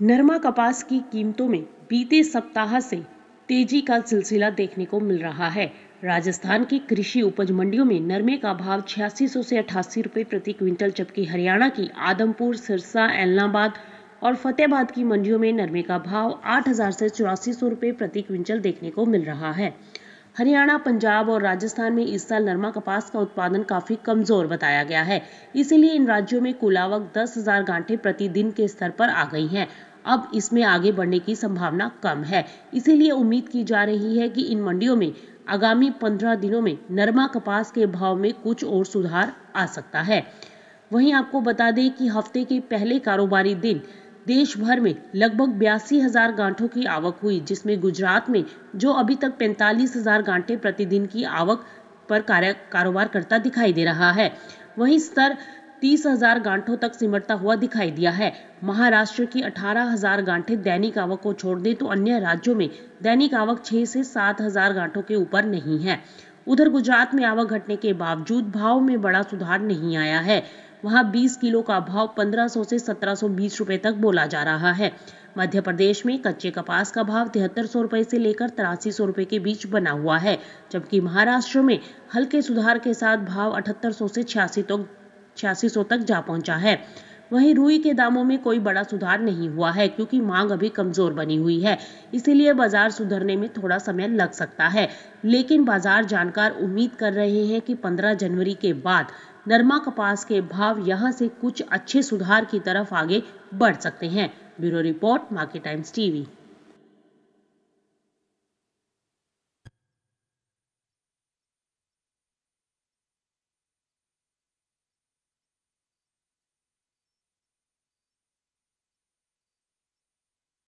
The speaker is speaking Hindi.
नरमा कपास की कीमतों में बीते सप्ताह से तेजी का सिलसिला देखने को मिल रहा है राजस्थान की कृषि उपज मंडियों में नरमे का भाव छियासी से अठासी रुपये प्रति क्विंटल जबकि हरियाणा की आदमपुर सिरसा एलनाबाद और फतेहाबाद की मंडियों में नरमे का भाव 8000 से चौरासी सौ रुपये प्रति क्विंटल देखने को मिल रहा है हरियाणा पंजाब और राजस्थान में इस साल नरमा कपास का उत्पादन काफी कमजोर बताया गया है इसीलिए इन राज्यों में कुल आवक दस हजार गांठे प्रतिदिन के स्तर पर आ गई है अब इसमें आगे बढ़ने की संभावना कम है इसीलिए उम्मीद की जा रही है कि इन मंडियों में आगामी पंद्रह दिनों में नरमा कपास के भाव में कुछ और सुधार आ सकता है वहीं आपको बता दें कि हफ्ते के पहले कारोबारी दिन देश भर में लगभग बयासी हजार गांठों की आवक हुई जिसमें गुजरात में जो अभी तक पैंतालीस हजार गांठे प्रतिदिन की आवक पर कार्य कारोबार करता दिखाई दे रहा है वहीं स्तर तीस हजार गांठों तक सिमटता हुआ दिखाई दिया है महाराष्ट्र की अठारह हजार गांठे दैनिक आवक को छोड़ दें तो अन्य राज्यों में दैनिक आवक छह से सात हजार गांठों के ऊपर नहीं है उधर गुजरात में आवक घटने के बावजूद भाव में बड़ा सुधार नहीं आया है वहां 20 किलो का भाव 1500 से 1720 रुपए तक बोला जा रहा है मध्य प्रदेश में कच्चे कपास का भाव तिहत्तर सौ रुपए से लेकर तिरासी सौ रुपए के बीच बना हुआ है जबकि महाराष्ट्र में हल्के सुधार के साथ भाव अठहत्तर सौ से छियासी तक तो छियासी सौ तक जा पहुंचा है वहीं रुई के दामों में कोई बड़ा सुधार नहीं हुआ है क्योंकि मांग अभी कमजोर बनी हुई है इसीलिए बाजार सुधरने में थोड़ा समय लग सकता है लेकिन बाजार जानकार उम्मीद कर रहे हैं कि 15 जनवरी के बाद नरमा कपास के भाव यहां से कुछ अच्छे सुधार की तरफ आगे बढ़ सकते हैं bureau report market times TV